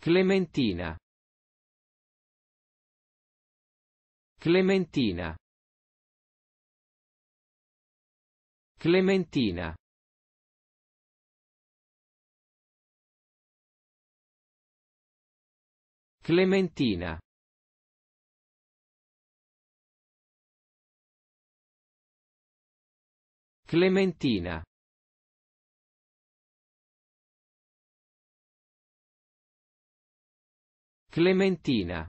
Clementina. Clementina. Clementina. Clementina. Clementina. Clementina